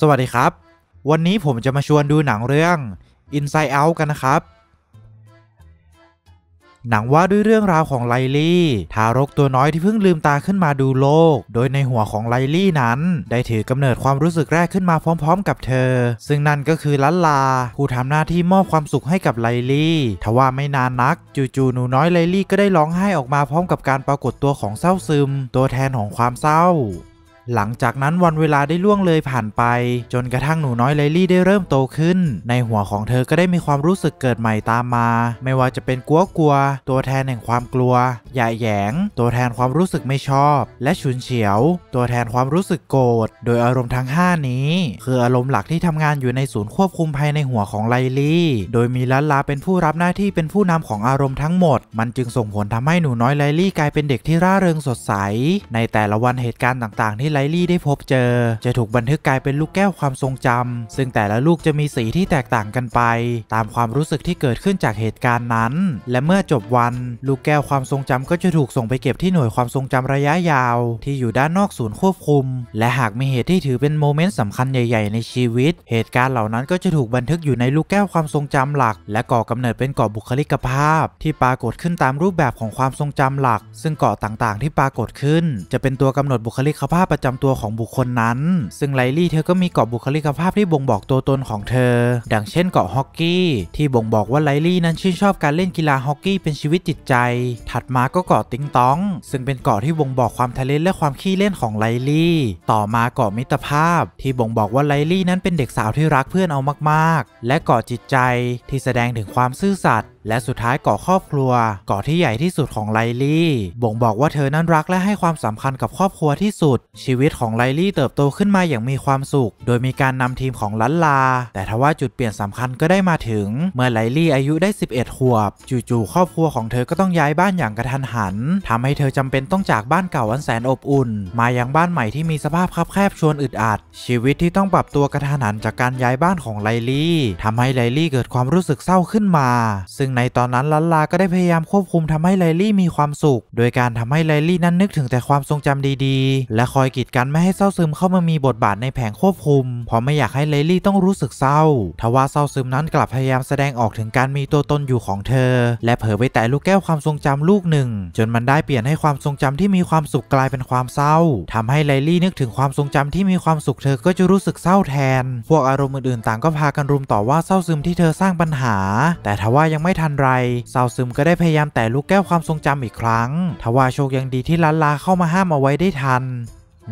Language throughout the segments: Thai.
สวัสดีครับ วันนี้ผมจะมาชวนดูหนังเรื่อง Inside Out กันนะครับ หนังว่าด้วยเรื่องราวของไลลี่ทารกตัวน้อยที่เพิ่งลืมตาขึ้นมาดูโลก โดยในหัวของไลลี่นั้น ได้ถือกำเนิดความรู้สึกแรกขึ้นมาพร้อมๆกับเธอ ซึ่งนั่นก็คือลัลลาผู้ทำหน้าที่มอบความสุขให้กับไลลี่ทว่าไม่นานนักจู่ๆหนูน้อยไลลี่ก็ได้ร้องไห้ออกมาพร้อมกับการปรากฏตัวของเศร้าซึมตัวแทนของความเศร้าหลังจากนั้นวันเวลาได้ล่วงเลยผ่านไปจนกระทั่งหนูน้อยไลลี่ได้เริ่มโตขึ้นในหัวของเธอก็ได้มีความรู้สึกเกิดใหม่ตามมา ไม่ว่าจะเป็นกลัวกลัวตัวแทนแห่งความกลัวหย่าแยงตัวแทนความรู้สึกไม่ชอบและฉุนเฉียวตัวแทนความรู้สึกโกรธโดยอารมณ์ทั้ง 5 นี้คืออารมณ์หลักที่ทำงานอยู่ในศูนย์ควบคุมภายในหัวของไลลี่โดยมีลัลลาเป็นผู้รับหน้าที่เป็นผู้นำของอารมณ์ทั้งหมดมันจึงส่งผลทำให้หนูน้อยไลลี่กลายเป็นเด็กที่ร่าเริงสดใสในแต่ละวันเหตุการณ์ต่างๆที่ไลลี่ ได้พบเจอ จะถูกบันทึกกลายเป็นลูกแก้วความทรงจำ ซึ่งแต่ละลูกจะมีสีที่แตกต่างกันไปตามความรู้สึกที่เกิดขึ้นจากเหตุการณ์นั้น และเมื่อจบวันลูกแก้วความทรงจำก็จะถูกส่งไปเก็บที่หน่วยความทรงจำระยะยาว ที่อยู่ด้านนอกศูนย์ควบคุม และหากมีเหตุที่ถือเป็นโมเมนต์สำคัญใหญ่ ๆในชีวิต เหตุการณ์เหล่านั้นก็จะถูกบันทึกอยู่ในลูกแก้วความทรงจำหลักและก่อกำเนิดเป็นเกาะบุคลิกภาพ ที่ปรากฏขึ้นตามรูปแบบของความทรงจำหลัก ซึ่งเกาะต่างๆ ที่ปรากฏขึ้นจะเป็นตัวกำหนดบุคลิกภาพประจำตัวของบุคคลนั้น ซึ่งไลลี่เธอก็มีเกาะบุคลิกภาพที่บ่งบอกตัวตนของเธอ ดังเช่นเกาะฮอกกี้ที่บ่งบอกว่าไลลี่นั้นชื่นชอบการเล่นกีฬาฮอกกี้เป็นชีวิตจิตใจ ถัดมาก็เกาะติงตอง ซึ่งเป็นเกาะที่บ่งบอกความทะเลนและความขี้เล่นของไลลี่ ต่อมาเกาะมิตรภาพที่บ่งบอกว่าไลลี่นั้นเป็นเด็กสาวที่รักเพื่อนเอามากๆ และเกาะจิตใจที่แสดงถึงความซื่อสัตย์และสุดท้ายก่อครอบครัวก่อที่ใหญ่ที่สุดของไลลี่ บ่งบอกว่าเธอนั้นรักและให้ความสำคัญกับครอบครัวที่สุด ชีวิตของไลลี่ เติบโตขึ้นมาอย่างมีความสุข โดยมีการนำทีมของลันลา แต่ทว่าจุดเปลี่ยนสำคัญก็ได้มาถึง เมื่อไลลี่อายุได้ 11ขวบ จู่ๆครอบครัวของเธอก็ต้องย้ายบ้านอย่างกระทันหัน ทำให้เธอจำเป็นต้องจากบ้านเก่าอันแสนอบอุ่น มายังบ้านใหม่ที่มีสภาพคับแคบชวนอึดอัดชีวิตที่ต้องปรับตัวกระทันหันจากการย้ายบ้านของไลลี่ทำให้ไลลี่เกิดความรู้สึกเศร้าขึ้นมา ซึ่งในตอนนั้นลันลาก็ได้พยายามควบคุมทำให้ไลลี่มีความสุข โดยการทำให้ไลลี่นั้นนึกถึงแต่ความทรงจำดีๆและคอยกีดกันไม่ให้เศร้าซึมเข้ามามีบทบาทในแผงควบคุมเพราะไม่อยากให้ไลลี่ต้องรู้สึกเศร้าทว่าเศร้าซึมนั้นกลับพยายามแสดงออกถึงการมีตัวตนอยู่ของเธอ และเผยไปแต่ลูกแก้วความทรงจำลูกหนึ่ง จนมันได้เปลี่ยนให้ความทรงจำที่มีความสุขกลายเป็นความเศร้า ทำให้ไลลี่นึกถึงความทรงจำที่มีความสุขเธอก็จะรู้สึกเศร้าแทน พวกอารมณ์อื่นๆต่างก็พากันรุมต่อว่าเศร้าซึมที่เธอสร้างปัญหา แต่ทว่ายังไม่ทันทันไรซาวซึมก็ได้พยายามแต่ลูกแก้วความทรงจำอีกครั้ง ทว่าโชคยังดีที่ลันลาเข้ามาห้ามเอาไว้ได้ทัน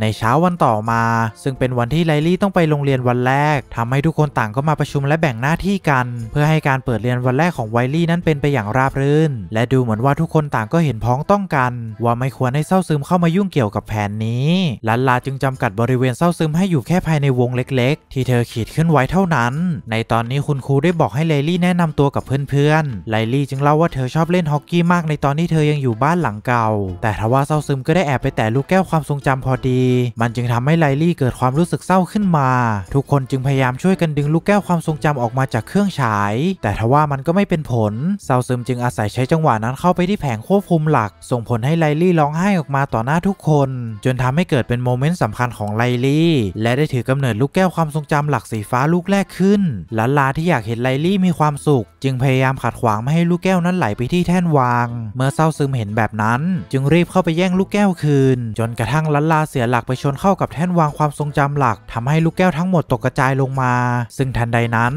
ในเช้าวันต่อมา ซึ่งเป็นวันที่ไลลี่ต้องไปโรงเรียนวันแรกทำให้ทุกคนต่างก็มาประชุมและแบ่งหน้าที่กันเพื่อให้การเปิดเรียนวันแรกของไวลี่นั้นเป็นไปอย่างราบรื่น และดูเหมือนว่าทุกคนต่างก็เห็นพ้องต้องกัน ว่าไม่ควรให้เศร้าซึมเข้ามายุ่งเกี่ยวกับแผนนี้ลันลาจึงจำกัดบริเวณเศร้าซึมให้อยู่แค่ภายในวงเล็กๆ ที่เธอขีดขึ้นไว้เท่านั้น ในตอนนี้คุณครูได้บอกให้ไลลี่แนะนำตัวกับเพื่อนๆไลลี่จึงเล่าว่าเธอชอบเล่นฮอกกี้มากในตอนที่เธอยังอยู่บ้านหลังเก่าแต่ทว่าเศร้าซึมก็ได้แอบไปแตะลูกแก้วความทรงจำพอดีมันจึงทำให้ไลลี่เกิดความรู้สึกเศร้าขึ้นมา ทุกคนจึงพยายามช่วยกันดึงลูกแก้วความทรงจำออกมาจากเครื่องฉาย แต่ทว่ามันก็ไม่เป็นผล เซาซึมจึงอาศัยใช้จังหวะนั้นเข้าไปที่แผงควบคุมหลัก ส่งผลให้ไลลี่ร้องไห้ออกมาต่อหน้าทุกคน จนทำให้เกิดเป็นโมเมนต์สำคัญของไลลี่ และได้ถือกำเนิดลูกแก้วความทรงจำหลักสีฟ้าลูกแรกขึ้นลานลาที่อยากเห็นไลลี่มีความสุข จึงพยายามขัดขวางไม่ให้ลูกแก้วนั้นไหลไปที่แท่นวาง เมื่อเศร้าซึมเห็นแบบนั้น จึงรีบเข้าไปแย่งลูกแก้วคืน จนกระทั่งลันลาเสียหลักไปชนเข้ากับแท่นวางความทรงจำหลัก ทำให้ลูกแก้วทั้งหมดตกกระจายลงมา ซึ่งทันใดนั้น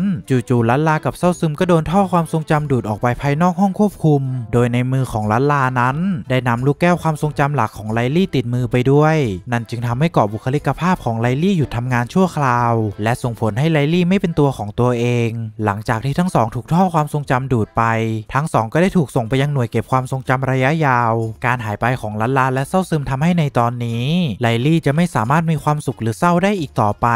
จู่ๆลันลากับเศร้าซึมก็โดนท่อความทรงจำดูดออกไปภายนอกห้องควบคุม โดยในมือของลันลานั้น ได้นำลูกแก้วความทรงจำหลักของไลลี่ติดมือไปด้วย นั่นจึงทำให้เกาะบุคลิกภาพของไลลี่หยุดทำงานชั่วคราว และส่งผลให้ไลลี่ไม่เป็นตัวของตัวเอง หลังจากที่ทั้งสองถูกท่อความทรงจำดูดไปทั้งสองก็ได้ถูกส่งไปยังหน่วยเก็บความทรงจำระยะยาว การหายไปของลันลาและเศร้าซึมทำให้ในตอนนี้ไลลี่จะไม่สามารถมีความสุขหรือเศร้าได้อีกต่อไป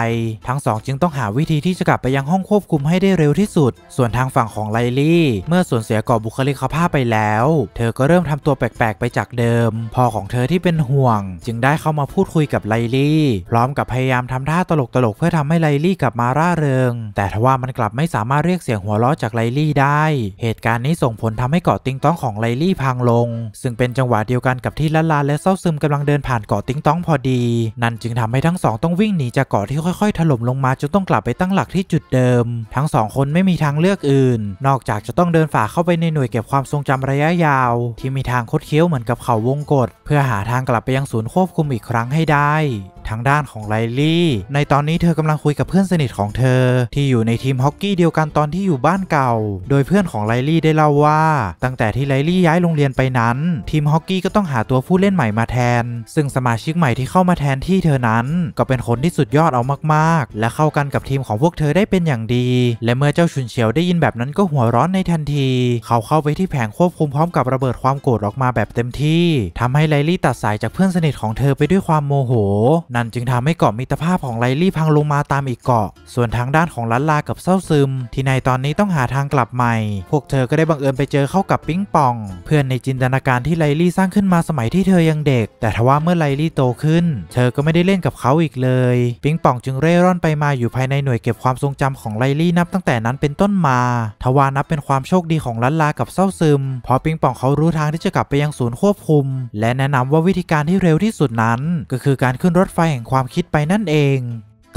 ทั้งสองจึงต้องหาวิธีที่จะกลับไปยังห้องควบคุมให้ได้เร็วที่สุด ส่วนทางฝั่งของไลลี่ เมื่อสูญเสียกอบบุคลิกภาพไปแล้ว เธอก็เริ่มทำตัวแปลกๆ ไปจากเดิม พ่อของเธอที่เป็นห่วง จึงได้เข้ามาพูดคุยกับไลลี่ พร้อมกับพยายามทำท่าตลกๆเพื่อทำให้ไลลี่กลับมาร่าเริง แต่ทว่ามันกลับไม่สามารถเรียกเสียงหัวเราะจากไลลี่ได้ เหตุการณ์นี้ส่งผลทำให้เกาะติงต้องของไลลี่พังลง ซึ่งเป็นจังหวะเดียวกันกับที่ลัลลาและเศร้าซึมกำลังเดินผ่านเกาะติงต้องพอดีีนั่นจึงทำให้ทั้งสองต้องวิ่งหนีจากเกาะที่ค่อย ๆ ถล่มลงมาจนต้องกลับไปตั้งหลักที่จุดเดิม ทั้งสองคนไม่มีทางเลือกอื่น นอกจากจะต้องเดินฝ่าเข้าไปในหน่วยเก็บความทรงจำระยะยาว ที่มีทางคดเคี้ยวเหมือนกับเขาวงกฏเพื่อหาทางกลับไปยังศูนย์ควบคุมอีกครั้งให้ได้ทางด้านของไลลี่ในตอนนี้เธอกำลังคุยกับเพื่อนสนิทของเธอ ที่อยู่ในทีมฮอกกี้เดียวกันตอนที่อยู่บ้านเก่าโดยเพื่อนของไลลี่ได้เล่าว่า ตั้งแต่ที่ไลลี่ย้ายโรงเรียนไปนั้น ทีมฮอกกี้ก็ต้องหาตัวผู้เล่นใหม่มาแทนซึ่งสมาชิกใหม่ที่เข้ามาแทนที่เธอนั้น ก็เป็นคนที่สุดยอดเอามากๆ และเข้ากันกับทีมของพวกเธอได้เป็นอย่างดี และเมื่อเจ้าชุนเฉียวได้ยินแบบนั้นก็หัวร้อนในทันที เขาเข้าไปที่แผงควบคุมพร้อมกับระเบิดความโกรธออกมาแบบเต็มที่ ทำให้ไลลี่ตัดสายจากเพื่อนสนิทของเธอไปด้วยความโมโหนั่นจึงทำให้เกาะมิตรภาพของไลลี่พังลงมาตามอีกเกาะ ส่วนทางด้านของลันลากับเศร้าซึม ที่ในตอนนี้ต้องหาทางกลับใหม่ พวกเธอก็ได้บังเอิญไปเจอเข้ากับปิงปอง เพื่อนในจินตนาการที่ไลลี่สร้างขึ้นมาสมัยที่เธอยังเด็ก แต่ทว่าเมื่อไลลี่โตขึ้น เธอก็ไม่ได้เล่นกับเขาอีกเลย ปิงปองจึงเร่ร่อนไปมาอยู่ภายในหน่วยเก็บความทรงจำของไลลี่นับตั้งแต่นั้นเป็นต้นมา ทว่านับเป็นความโชคดีของลันลากับเศร้าซึมเพราะปิงปองเขารู้ทางที่จะกลับไปยังศูนย์ควบคุม และแนะนำว่าวิธีการที่เร็วที่สุดนั้น ก็คือการขึ้นรถไฟแห่งความคิดไปนั่นเอง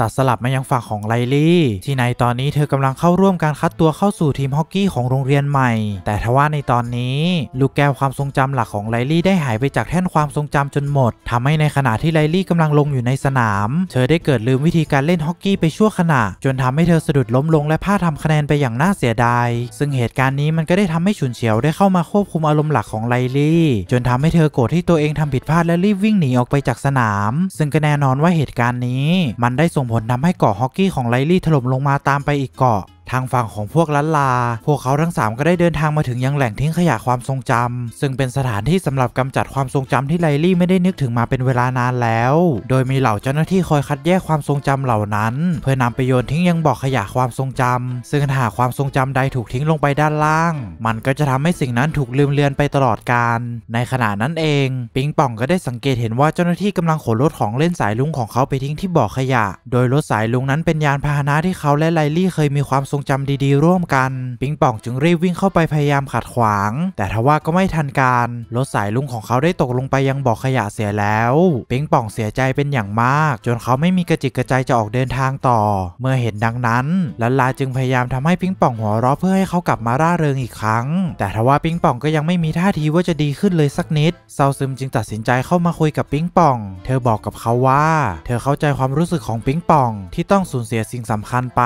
ตัดสลับมายังฝั่งของไลลี่ที่ในตอนนี้เธอกำลังเข้าร่วมการคัดตัวเข้าสู่ทีมฮอกกี้ของโรงเรียนใหม่ แต่ทว่าในตอนนี้ลูกแก้วความทรงจำหลักของไลลี่ได้หายไปจากแท่นความทรงจำจนหมด ทำให้ในขณะที่ไลลี่กำลังลงอยู่ในสนามเธอได้เกิดลืมวิธีการเล่นฮอกกี้ไปชั่วขณะจนทำให้เธอสะดุดล้มลงและพลาดทำคะแนนไปอย่างน่าเสียดายซึ่งเหตุการณ์นี้มันก็ได้ทำให้ฉุนเฉียวได้เข้ามาควบคุมอารมณ์หลักของไลลี่จนทำให้เธอโกรธที่ตัวเองทำผิดพลาดและรีบวิ่งหนีออกไปจากสนาม ซึ่งก็แน่นอนว่าเหตุการณ์นี้ มันได้ส่ง่งผลทำให้เกาะฮอกกี้ของไลลี่ถล่มลงมาตามไปอีกเกาะทางฝั่งของพวกลันลา พวกเขาทั้ง 3 ก็ได้เดินทางมาถึงยังแหล่งทิ้งขยะความทรงจำ ซึ่งเป็นสถานที่สำหรับกำจัดความทรงจำที่ไลลี่ไม่ได้นึกถึงมาเป็นเวลานานแล้ว โดยมีเหล่าเจ้าหน้าที่คอยคัดแยกความทรงจำเหล่านั้น เพื่อนำไปโยนทิ้งยังบ่อขยะความทรงจำ ซึ่งหากความทรงจำใดถูกทิ้งลงไปด้านล่าง มันก็จะทำให้สิ่งนั้นถูกลืมเลือนไปตลอดกาลในขณะนั้นเองปิงป่องก็ได้สังเกตเห็นว่าเจ้าหน้าที่กำลังขนรถของเล่นสายลุงของเขาไปทิ้งที่บ่อขยะ โดยรถสายลุงนั้นเป็นยานพาหนะที่เขาและไลลี่เคยมีความทรงจำดีๆร่วมกัน ปิงปองจึงรีบวิ่งเข้าไปพยายามขัดขวาง แต่ทว่าก็ไม่ทันการรถสายลุงของเขาได้ตกลงไปยังบ่อขยะเสียแล้วปิงปองเสียใจเป็นอย่างมาก จนเขาไม่มีกระจิกกระใจจะออกเดินทางต่อ เมื่อเห็นดังนั้นลันลาจึงพยายามทำให้ปิงปองหัวเราะเพื่อให้เขากลับมาร่าเริงอีกครั้ง แต่ทว่าปิงปองก็ยังไม่มีท่าทีว่าจะดีขึ้นเลยสักนิดเซาซึมจึงตัดสินใจเข้ามาคุยกับปิงปองเธอบอกกับเขาว่า เธอเข้าใจความรู้สึกของปิงปอง ที่ต้องสูญเสียสิ่งสำคัญไป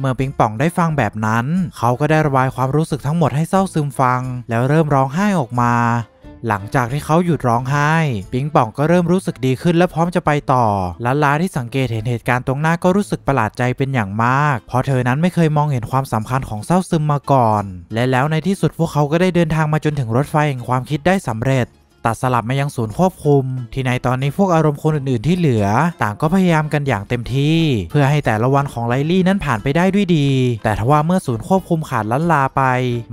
เมื่อปิงปองได้ให้ฟังแบบนั้น เขาก็ได้ระบายความรู้สึกทั้งหมดให้เศร้าซึมฟัง แล้วเริ่มร้องไห้ออกมา หลังจากที่เขาหยุดร้องไห้ ปิงป่องก็เริ่มรู้สึกดีขึ้นและพร้อมจะไปต่อ ลาลาที่สังเกตเห็นเหตุการณ์ตรงหน้าก็รู้สึกประหลาดใจเป็นอย่างมาก เพราะเธอนั้นไม่เคยมองเห็นความสำคัญของเศร้าซึมมาก่อน และแล้วในที่สุดพวกเขาก็ได้เดินทางมาจนถึงรถไฟแห่งความคิดได้สำเร็จตัดสลับมายังศูนย์ควบคุม ที่ในตอนนี้พวกอารมณ์คนอื่นๆที่เหลือ ต่างก็พยายามกันอย่างเต็มที่ เพื่อให้แต่ละวันของไลลี่นั้นผ่านไปได้ด้วยดี แต่ทว่าเมื่อศูนย์ควบคุมขาดลันลาไป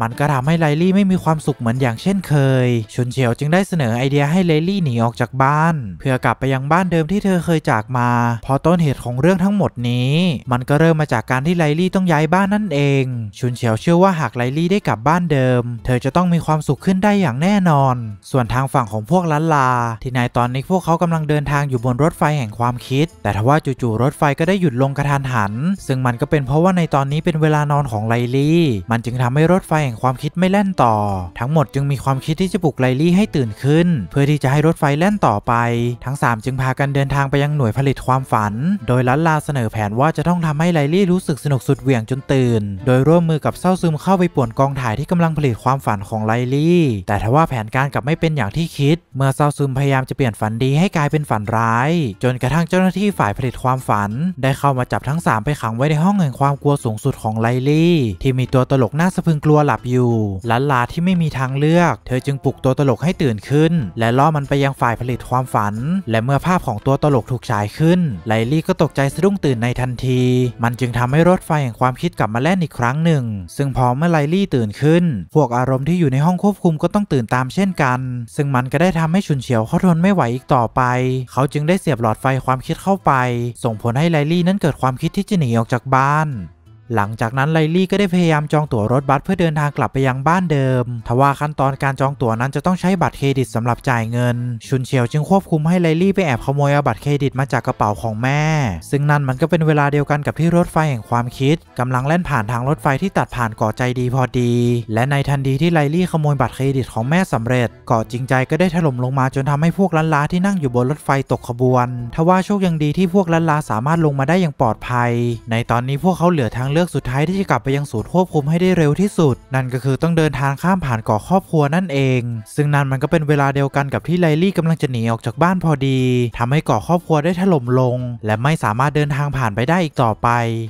มันก็ทำให้ไลลี่ไม่มีความสุขเหมือนอย่างเช่นเคย ชุนเฉียวจึงได้เสนอไอเดียให้ไลลี่หนีออกจากบ้าน เพื่อกลับไปยังบ้านเดิมที่เธอเคยจากมา พอต้นเหตุของเรื่องทั้งหมดนี้ มันก็เริ่มมาจากการที่ไลลี่ต้องย้ายบ้านนั่นเอง ชุนเฉียวเชื่อว่าหากไลลี่ได้กลับบ้านเดิม เธอจะต้องมีความสุขขึ้นได้อย่างแน่นอน ส่วนทางฝั่งั่งของพวกลันลา ที่ในตอนนี้พวกเขากำลังเดินทางอยู่บนรถไฟแห่งความคิด แต่ทว่าจู่ๆรถไฟก็ได้หยุดลงกระทันหัน ซึ่งมันก็เป็นเพราะว่าในตอนนี้เป็นเวลานอนของไลลี่มันจึงทำให้รถไฟแห่งความคิดไม่แล่นต่อ ทั้งหมดจึงมีความคิดที่จะปลุกไลลี่ให้ตื่นขึ้น เพื่อที่จะให้รถไฟแล่นต่อไป ทั้ง 3 จึงพากันเดินทางไปยังหน่วยผลิตความฝัน โดยลันลาเสนอแผนว่าจะต้องทำให้ไลลี่รู้สึกสนุกสุดเหวี่ยงจนตื่น โดยร่วมมือกับเศร้าซึมเข้าไปป่วนกองถ่ายที่กำลังผลิตความฝันของไลลี่แต่ทว่าแผนการกลับไม่เป็นอย่างที่คิดเมื่อเซาซึมพยายามจะเปลี่ยนฝันดีให้กลายเป็นฝันร้าย จนกระทั่งเจ้าหน้าที่ฝ่ายผลิตความฝัน ได้เข้ามาจับทั้ง 3 ไปขังไว้ในห้องแห่งความกลัวสูงสุดของไลลี่ที่มีตัวตลกน่าสะพึงกลัวหลับอยู่ลันลาที่ไม่มีทางเลือก เธอจึงปลุกตัวตลกให้ตื่นขึ้น และล่อมันไปยังฝ่ายผลิตความฝัน และเมื่อภาพของตัวตลกถูกฉายขึ้น ไลลี่ก็ตกใจสะดุ้งตื่นในทันที มันจึงทำให้รถไฟแห่งความคิดกลับมาแล่นอีกครั้งหนึ่ง ซึ่งพอเมื่อไลลี่ตื่นขึ้น พวกอารมณ์ที่อยู่ในห้องควบคุมก็ต้องตื่นตามเช่นกัน ซึ่งมันันก็ได้ทำให้ชุนเฉียวเขาทนไม่ไหวอีกต่อไป เขาจึงได้เสียบหลอดไฟความคิดเข้าไป ส่งผลให้ไลลี่นั้นเกิดความคิดที่จะหนีออกจากบ้านหลังจากนั้นไลลี่ก็ได้พยายามจองตั๋วรถบัสเพื่อเดินทางกลับไปยังบ้านเดิมทว่าขั้นตอนการจองตั๋วนั้นจะต้องใช้บัตรเครดิตสำหรับจ่ายเงินชุนเฉียวจึงควบคุมให้ไลลี่ไปแอบขโมยเอาบัตรเครดิตมาจากกระเป๋าของแม่ ซึ่งนั่นมันก็เป็นเวลาเดียวกันกับที่รถไฟแห่งความคิดกำลังแล่นผ่านทางรถไฟที่ตัดผ่านเกาะใจดีพอดี และในทันทีที่ไลลี่ขโมยบัตรเครดิตของแม่สำเร็จเกาะจริงใจก็ได้ถล่มลงมาจนทำให้พวกลันลาที่นั่งอยู่บนรถไฟตกขบวนทว่าโชคยังดีที่พวกลันลาสามารถลงมาได้อย่างปลอดภัย ในตอนนี้พวกเขาเหลือทางเลือกสุดท้ายที่จะกลับไปยังศูนย์ ควบคุมให้ได้เร็วที่สุด นั่นก็คือต้องเดินทางข้ามผ่านเกาะครอบครัวนั่นเอง ซึ่งนั่นมันก็เป็นเวลาเดียวกันกับที่ไลลี่กำลังจะหนีออกจากบ้านพอดี ทำให้เกาะครอบครัวได้ถล่มลง และไม่สามารถเดินทางผ่านไปได้อีกต่อไป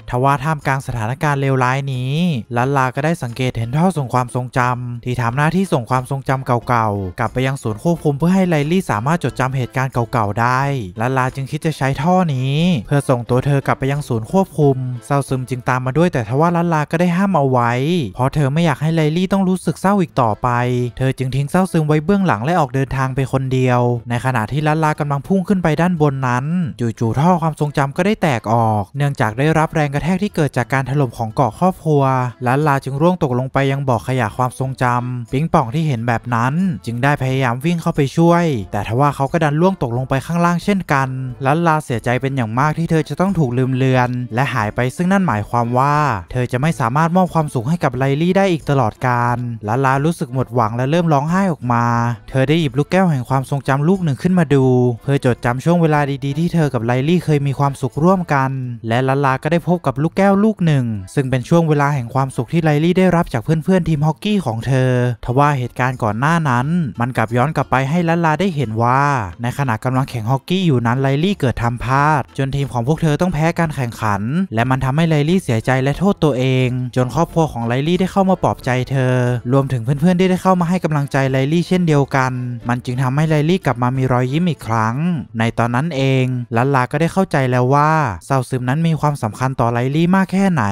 ทว่าท่ามกลางสถานการณ์เลวร้ายนี้ลันลาก็ได้สังเกตเห็นท่อส่งความทรงจำ ที่ทำหน้าที่ส่งความทรงจำเก่าๆกลับไปยังศูนย์ควบคุมเพื่อให้ไลลี่สามารถจดจำเหตุการณ์เก่าๆได้ลันลาจึงคิดจะใช้ท่อนี้ เพื่อส่งตัวเธอกลับไปยังศูนย์ควบคุมเซาซึมจึงตามมาด้วยแต่ทว่าลันลาก็ได้ห้ามเอาไว้เพราะเธอไม่อยากให้ไลลี่ต้องรู้สึกเศร้าอีกต่อไป เธอจึงทิ้งเศร้าซึมไว้เบื้องหลังและออกเดินทางไปคนเดียว ในขณะที่ลันลากำลังพุ่งขึ้นไปด้านบนนั้น จู่ๆท่อความทรงจำก็ได้แตกออกเนื่องจากได้รับแรงกระแทกที่เกิดจากการถล่มของเกาะครอบครัวลันลาจึงร่วงตกลงไปยังบ่อขยะความทรงจำปิงปองที่เห็นแบบนั้น จึงได้พยายามวิ่งเข้าไปช่วย แต่ทว่าเขาก็ดันร่วงตกลงไปข้างล่างเช่น กันลันลาเสียใจเป็นอย่างมากที่เธอจะต้องถูกลืมเลือน และหายไปซึ่งนั่นหมายความว่า่าเธอจะไม่สามารถมอบความสุขให้กับไลลี่ได้อีกตลอดกาลลาลารู้สึกหมดหวังและเริ่มร้องไห้ออกมา เธอได้หยิบลูกแก้วแห่งความทรงจำลูกหนึ่งขึ้นมาดู เพื่อจดจำช่วงเวลาดีๆ ที่เธอกับไลลี่เคยมีความสุขร่วมกัน และลาลาก็ได้พบกับลูกแก้วลูกหนึ่ง ซึ่งเป็นช่วงเวลาแห่งความสุขที่ไลลี่ได้รับจากเพื่อนๆทีมฮอกกี้ของเธอ ทว่าเหตุการณ์ก่อนหน้านั้น มันกลับย้อนกลับไปให้ลาลาได้เห็นว่า ในขณะกำลังแข่งฮอกกี้อยู่นั้นไลลี่เกิดทำพลาดจนทีมของพวกเธอต้องแพ้การแข่งขัน และมันทำให้ไลลี่เสียใจและโทษตัวเอง จนครอบครัวของไลลี่ได้เข้ามาปลอบใจเธอ รวมถึงเพื่อนๆได้ได้เข้ามาให้กำลังใจไลลี่เช่นเดียวกัน มันจึงทำให้ไลลี่กลับมามีรอยยิ้มอีกครั้ง ในตอนนั้นเอง ลันลาก็ได้เข้าใจแล้วว่า เศร้าซึมนั้นมีความสำคัญต่อไลลี่มากแค่ไหน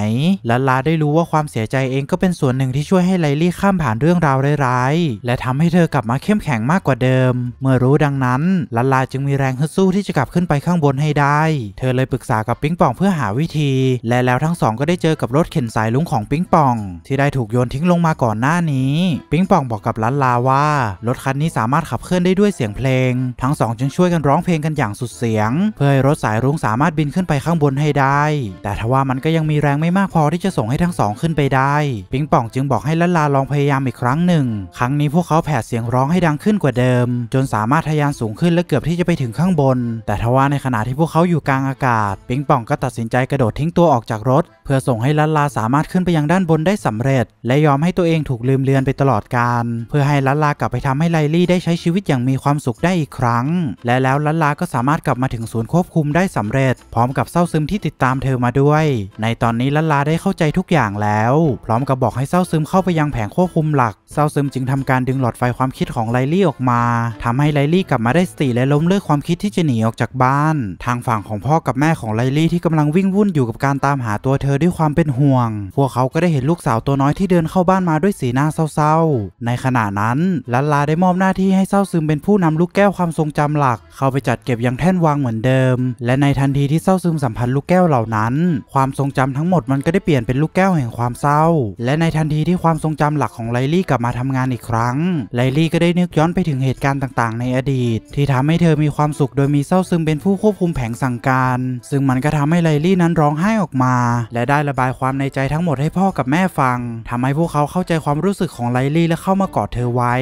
ลันลาได้รู้ว่าความเสียใจเองก็เป็นส่วนหนึ่งที่ช่วยให้ไลลี่ข้ามผ่านเรื่องราวร้ายๆและทำให้เธอกลับมาเข้มแข็งมากกว่าเดิม เมื่อรู้ดังนั้นลันลาจึงมีแรงฮึดสู้ที่จะกลับขึ้นไปข้างบนให้ได้ เธอเลยปรึกษากับปิงปองเพื่อหาวิธี และแล้วทั้งสองก็ได้เจอกับรถเข็นสายลุงของปิ๊งปองที่ได้ถูกโยนทิ้งลงมาก่อนหน้านี้ ปิ๊งปองบอกกับลันลาว่ารถคันนี้สามารถขับเคลื่อนได้ด้วยเสียงเพลงทั้งสองจึงช่วยกันร้องเพลงกันอย่างสุดเสียง เพื่อให้รถสายลุงสามารถบินขึ้นไปข้างบนให้ได้ แต่ทว่ามันก็ยังมีแรงไม่มากพอที่จะส่งให้ทั้งสองขึ้นไปได้ ปิงปองจึงบอกให้ลันลาลองพยายามอีกครั้งหนึ่ง ครั้งนี้พวกเขาแผดเสียงร้องให้ดังขึ้นกว่าเดิม จนสามารถทะยานสูงขึ้นและเกือบที่จะไปถึงข้างบน แต่ทว่าในขณะที่พวกเขาอยู่กลางอากาศ ปิงปองก็ตัดสินใจกระโดดทิ้งตัวออกจากรถ เพื่อส่งให้ลันลาสามารถขึ้นไปยังด้านบนได้สำเร็จ และยอมให้ตัวเองถูกลืมเลือนไปตลอดการเพื่อให้ลันลากลับไปทำให้ไลลี่ได้ใช้ชีวิตอย่างมีความสุขได้อีกครั้ง และแล้วลันลาก็สามารถกลับมาถึงศูนย์ควบคุมได้สำเร็จ พร้อมกับเศร้าซึมที่ติดตามเธอมาด้วย ในตอนนี้ลันลาได้เข้าใจทุกอย่างแล้ว พร้อมกับบอกให้เศร้าซึมเข้าไปยังแผงควบคุมหลัก เศร้าซึมจึงทำการดึงหลอดไฟความคิดของไลลี่ออกมา ทำให้ไลลี่กลับมาได้สติและล้มเลิกความคิดที่จะหนีออกจากบ้าน ทางฝั่งของพ่อกับแม่ของไลลี่ที่กำลังวิ่งวุ่นอยู่กับการตามหาตัวเธอด้วยยความเป็นห่วง พวกเขาก็ได้เห็นลูกสาวตัวน้อยที่เดินเข้าบ้านมาด้วยสีหน้าเศร้าๆในขณะนั้นลันลาได้มอบหน้าที่ให้เศร้าซึมเป็นผู้นำลูกแก้วความทรงจำหลัก เข้าไปจัดเก็บยังแท่นวางเหมือนเดิม และในทันทีที่เศร้าซึมสัมผัสลูกแก้วเหล่านั้น ความทรงจำทั้งหมดมันก็ได้เปลี่ยนเป็นลูกแก้วแห่งความเศร้า และในทันทีที่ความทรงจำหลักของไลลี่กลับมาทำงานอีกครั้ง ไลลี่ก็ได้นึกย้อนไปถึงเหตุการณ์ต่าง ๆ ในอดีต ที่ทำให้เธอมีความสุขโดยมีเศร้าซึมเป็นผู้ควบคุมแผงสั่งการ ซึ่งมันก็ทำให้ไลลี่นั้นร้องไห้ออกมา และได้ระบายความในใจทั้งหมดให้พ่อกับแม่ฟังทำให้พวกเขาเข้าใจความรู้สึกของไลลี่และเข้ามากอดเธอไว้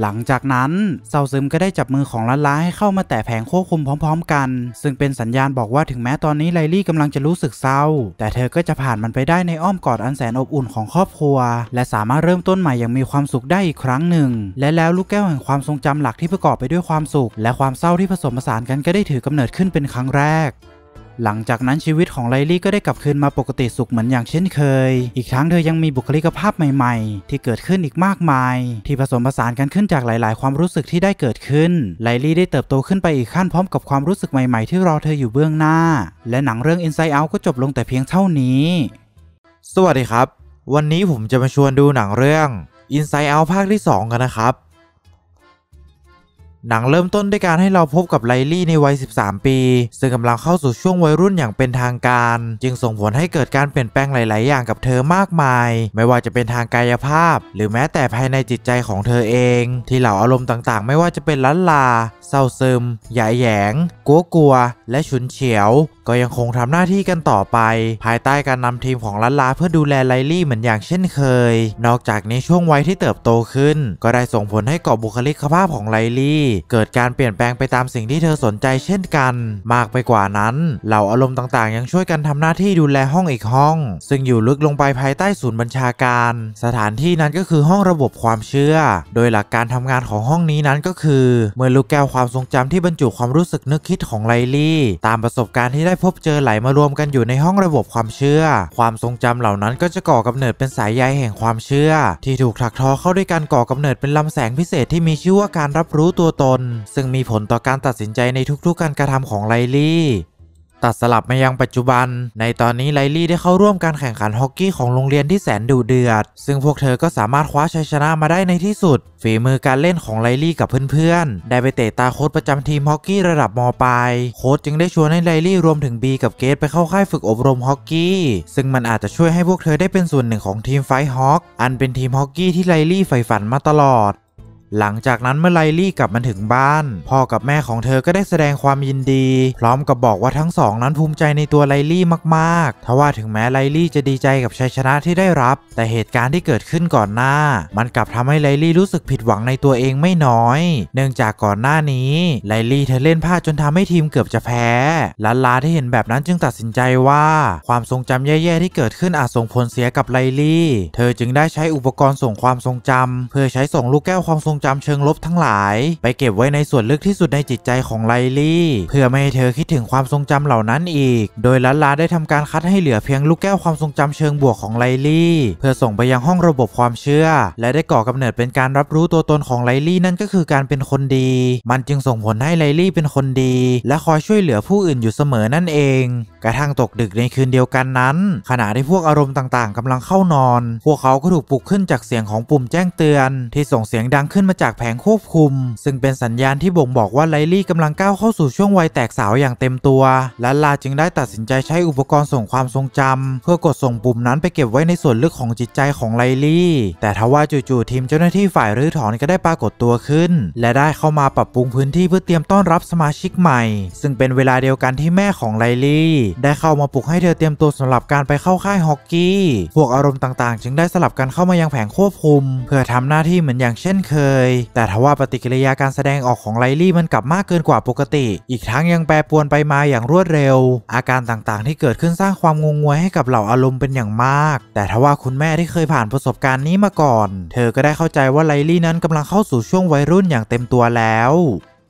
หลังจากนั้นเซาซึมก็ได้จับมือของลันลาให้เข้ามาแตะแผงควบคุมพร้อมๆกัน ซึ่งเป็นสัญญาณบอกว่าถึงแม้ตอนนี้ไลลี่กำลังจะรู้สึกเศร้า แต่เธอก็จะผ่านมันไปได้ในอ้อมกอดอันแสนอบอุ่นของครอบครัว และสามารถเริ่มต้นใหม่อย่างมีความสุขได้อีกครั้งหนึ่ง และแล้วลูกแก้วแห่งความทรงจำหลักที่ประกอบไปด้วยความสุขและความเศร้าที่ผสมผสานกันก็ได้ถือกำเนิดขึ้นเป็นครั้งแรกหลังจากนั้นชีวิตของไลลี่ก็ได้กลับคืนมาปกติสุขเหมือนอย่างเช่นเคย อีกทั้งเธอยังมีบุคลิกภาพใหม่ๆ ที่เกิดขึ้นอีกมากมาย ที่ผสมผสานกันขึ้นจากหลายๆความรู้สึกที่ได้เกิดขึ้น ไลลี่ได้เติบโตขึ้นไปอีกขั้นพร้อมกับความรู้สึกใหม่ๆที่รอเธออยู่เบื้องหน้า และหนังเรื่อง Inside Out ก็จบลงแต่เพียงเท่านี้ สวัสดีครับ วันนี้ผมจะมาชวนดูหนังเรื่อง Inside Out ภาคที่ 2 กันนะครับหนังเริ่มต้นด้วยการให้เราพบกับไลลี่ในวัย 13 ปี ซึ่งกำลังเข้าสู่ช่วงวัยรุ่นอย่างเป็นทางการ จึงส่งผลให้เกิดการเปลี่ยนแปลงหลายๆอย่างกับเธอมากมาย ไม่ว่าจะเป็นทางกายภาพ หรือแม้แต่ภายในจิตใจของเธอเอง ที่เหล่าอารมณ์ต่างๆ ไม่ว่าจะเป็นลันลาเศร้าซึมหยายแยงกลัวกลัวและฉุนเฉียว ก็ยังคงทำหน้าที่กันต่อไป ภายใต้การนำทีมของลันลาเพื่อดูแลไลลี่เหมือนอย่างเช่นเคย นอกจากนี้ช่วงวัยที่เติบโตขึ้น ก็ได้ส่งผลให้กอบบุคลิกภาพของไลลี่เกิดการเปลี่ยนแปลงไปตามสิ่งที่เธอสนใจเช่นกัน มากไปกว่านั้นเหล่าอารมณ์ต่างๆ ยังช่วยกันทำหน้าที่ดูแลห้องอีกห้อง ซึ่งอยู่ลึกลงไปภายใต้ศูนย์บัญชาการ สถานที่นั้นก็คือห้องระบบความเชื่อ โดยหลักการทำงานของห้องนี้นั้นก็คือ เมื่อลูกแก้วความทรงจำที่บรรจุความรู้สึกนึกคิดของไลลี่ตามประสบการณ์ที่ได้พบเจอไหลมารวมกันอยู่ในห้องระบบความเชื่อความทรงจำเหล่านั้นก็จะก่อกำเนิดเป็นสายใยแห่งความเชื่อ ที่ถูกถักทอเข้าด้วยการก่อกำเนิดเป็นลำแสงพิเศษที่มีชื่อว่าการรับรู้ตัวตนซึ่งมีผลต่อการตัดสินใจในทุกๆการกระทำของไลลี่ ตัดสลับมายังปัจจุบัน ในตอนนี้ไลลี่ได้เข้าร่วมการแข่งขันฮอกกี้ของโรงเรียนที่แสนดุเดือด ซึ่งพวกเธอก็สามารถคว้าชัยชนะมาได้ในที่สุด ฝีมือการเล่นของไลลี่กับเพื่อนๆ ได้ไปเตะตาโค้ดประจำทีมฮอกกี้ระดับมปลาย โค้ดจึงได้ชวนให้ไลลี่รวมถึงบีกับเกตไปเข้าค่ายฝึกอบรมฮอกกี้ ซึ่งมันอาจจะช่วยให้พวกเธอได้เป็นส่วนหนึ่งของทีมไฟฮอกอันเป็นทีมฮอกกี้ที่ไลลี่ใฝ่ฝันมาตลอดหลังจากนั้นเมื่อไลลี่กลับมาถึงบ้านพ่อกับแม่ของเธอก็ได้แสดงความยินดี พร้อมกับบอกว่าทั้งสองนั้นภูมิใจในตัวไลลี่มากๆทว่าถึงแม้ไลลี่จะดีใจกับชัยชนะที่ได้รับ แต่เหตุการณ์ที่เกิดขึ้นก่อนหน้า มันกลับทำให้ไลลี่รู้สึกผิดหวังในตัวเองไม่น้อย เนื่องจากก่อนหน้านี้ ไลลี่เธอเล่นพลาดจนทำให้ทีมเกือบจะแพ้ลันลาที่เห็นแบบนั้นจึงตัดสินใจว่าความทรงจำแย่ๆที่เกิดขึ้นอาจส่งผลเสียกับไลลี่ เธอจึงได้ใช้อุปกรณ์ส่งความทรงจำเพื่อใช้ส่งลูกแก้วความทรงงจำเชิงลบทั้งหลาย ไปเก็บไว้ในส่วนลึกที่สุดในจิตใจของไลลี่เพื่อไม่ให้เธอคิดถึงความทรงจำเหล่านั้นอีก โดยลันลาได้ทำการคัดให้เหลือเพียงลูกแก้วความทรงจำเชิงบวกของไลลี่ เพื่อส่งไปยังห้องระบบความเชื่อ และได้ก่อกำเนิดเป็นการรับรู้ตัวตนของไลลี่นั่นก็คือการเป็นคนดี มันจึงส่งผลให้ไลลี่เป็นคนดี และคอยช่วยเหลือผู้อื่นอยู่เสมอนั่นเอง กระทั่งตกดึกในคืนเดียวกันนั้น ขณะที่พวกอารมณ์ต่างๆ กำลังเข้านอน พวกเขาก็ถูกปลุกขึ้นจากเสียงของปุ่มแจ้งเตือน ที่ส่งเสียงดังขึ้นมาจากแผงควบคุมซึ่งเป็นสัญญาณที่บ่งบอกว่าไลลี่กำลังก้าวเข้าสู่ช่วงวัยแตกสาวอย่างเต็มตัวและลาจึงได้ตัดสินใจใช้อุปกรณ์ส่งความทรงจำเพื่อกดส่งปุ่มนั้นไปเก็บไว้ในส่วนลึกของจิตใจของไลลี่แต่ทว่าจู่ๆทีมเจ้าหน้าที่ฝ่ายรื้อถอนก็ได้ปรากฏตัวขึ้นและได้เข้ามาปรับปรุงพื้นที่เพื่อเตรียมต้อนรับสมาชิกใหม่ซึ่งเป็นเวลาเดียวกันที่แม่ของไลลี่ได้เข้ามาปลุกให้เธอเตรียมตัวสำหรับการไปเข้าค่ายฮอกกี้พวกอารมณ์ต่างๆจึงได้สลับกันเข้ามายังแผงควบคุมเพื่อทำหน้าที่เหมือนอย่างเช่นเคยแต่ทว่าปฏิกิริยาการแสดงออกของไลลี่มันกลับมากเกินกว่าปกติ อีกทั้งยังแปรปรวนไปมาอย่างรวดเร็ว อาการต่างๆที่เกิดขึ้นสร้างความงงงวยให้กับเหล่าอารมณ์เป็นอย่างมาก แต่ทว่าคุณแม่ที่เคยผ่านประสบการณ์นี้มาก่อน เธอก็ได้เข้าใจว่าไลลี่นั้นกำลังเข้าสู่ช่วงวัยรุ่นอย่างเต็มตัวแล้ว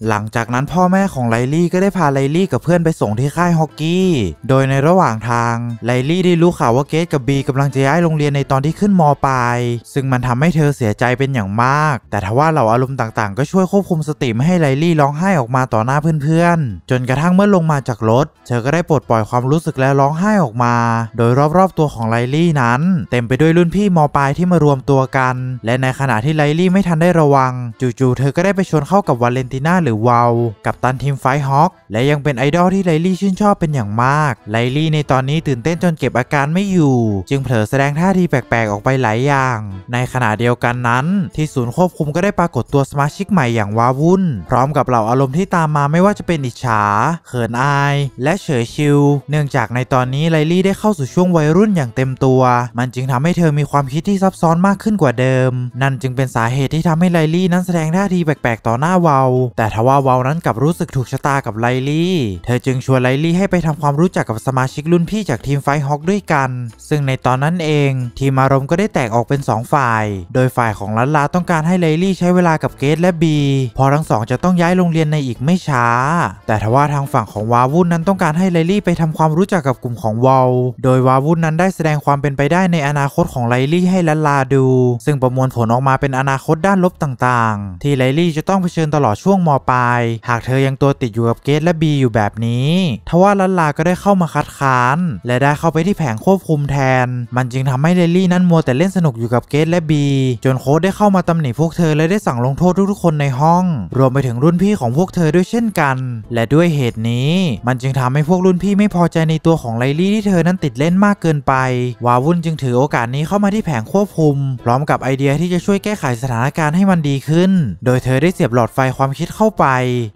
หลังจากนั้นพ่อแม่ของไลลี่ก็ได้พาไลลี่กับเพื่อนไปส่งที่ค่ายฮอกกี้ โดยในระหว่างทางไลลี่ได้รู้ข่าวว่าเกตกับบีกำลังจะย้ายโรงเรียนในตอนที่ขึ้นมปลายซึ่งมันทำให้เธอเสียใจเป็นอย่างมาก แต่ทว่าเหล่าอารมณ์ต่างๆก็ช่วยควบคุมสติไม่ให้ไลลี่ร้องไห้ออกมาต่อหน้าเพื่อนๆ จนกระทั่งเมื่อลงมาจากรถ เธอก็ได้ปลดปล่อยความรู้สึกและร้องไห้ออกมา โดยรอบๆตัวของไลลี่นั้น เต็มไปด้วยรุ่นพี่มปลายที่มารวมตัวกัน และในขณะที่ไลลี่ไม่ทันได้ระวัง จู่ๆเธอก็ได้ไปชนเข้ากับวาเลนติน่าหรือวาวกับตันทีมไฟฮอคและยังเป็นไอดอลที่ไลลี่ชื่นชอบเป็นอย่างมาก ไลลี่ในตอนนี้ตื่นเต้นจนเก็บอาการไม่อยู่ จึงเผลอแสดงท่าทีแปลกๆออกไปหลายอย่าง ในขณะเดียวกันนั้น ที่ศูนย์ควบคุมก็ได้ปรากฏตัวสมาชิกใหม่อย่างวาวุ่น พร้อมกับเหล่าอารมณ์ที่ตามมาไม่ว่าจะเป็นอิจฉาเขินอาย และเฉยชิวเนื่องจากในตอนนี้ไลลี่ ได้เข้าสู่ช่วงวัยรุ่นอย่างเต็มตัว มันจึงทำให้เธอมีความคิดที่ซับซ้อนมากขึ้นกว่าเดิม นั่นจึงเป็นสาเหตุที่ทำให้ไลลี่ นั้นแสดงท่าทีแปลกๆต่อหน้าเวาแต่ทว่าวาวนั้นกลับรู้สึกถูกชะตากับไลลี่ เธอจึงชวนไลลี่ให้ไปทำความรู้จักกับสมาชิกรุ่นพี่จากทีมไฟฮอกด้วยกัน ซึ่งในตอนนั้นเอง ทีมอารมณ์ก็ได้แตกออกเป็น2ฝ่าย โดยฝ่ายของลันลาต้องการให้ไลลี่ใช้เวลากับเกตและบี พอทั้งสองจะต้องย้ายโรงเรียนในอีกไม่ช้า แต่ทว่าทางฝั่งของวาวุ่นนั้นต้องการให้ไลลี่ไปทำความรู้จักกับกลุ่มของวอลโดยวาวุ่นนั้นได้แสดงความเป็นไปได้ในอนาคตของไลลี่ให้ลันลาดู ซึ่งประมวลผลออกมาเป็นอนาคตด้านลบต่าง ๆ ที่ไลลี่จะต้องเผชิญตลอดช่วงมไปหากเธอยังตัวติดอยู่กับเกตและบีอยู่แบบนี้ทว่าลันลาก็ได้เข้ามาคัดค้าน และได้เข้าไปที่แผงควบคุมแทน มันจึงทำให้เลลี่นั้นมัวแต่เล่นสนุกอยู่กับเกตและบีจนโค้ดได้เข้ามาตำหนิพวกเธอและได้สั่งลงโทษทุกๆคนในห้อง รวมไปถึงรุ่นพี่ของพวกเธอด้วยเช่นกัน และด้วยเหตุนี้ มันจึงทำให้พวกรุ่นพี่ไม่พอใจในตัวของไลลี่ที่เธอนั้นติดเล่นมากเกินไปวาวุ่นจึงถือโอกาสนี้เข้ามาที่แผงควบคุม พร้อมกับไอเดียที่จะช่วยแก้ไขสถานการณ์ให้มันดีขึ้น โดยเธอได้เสียบหลอดไฟความคิดเข้าไป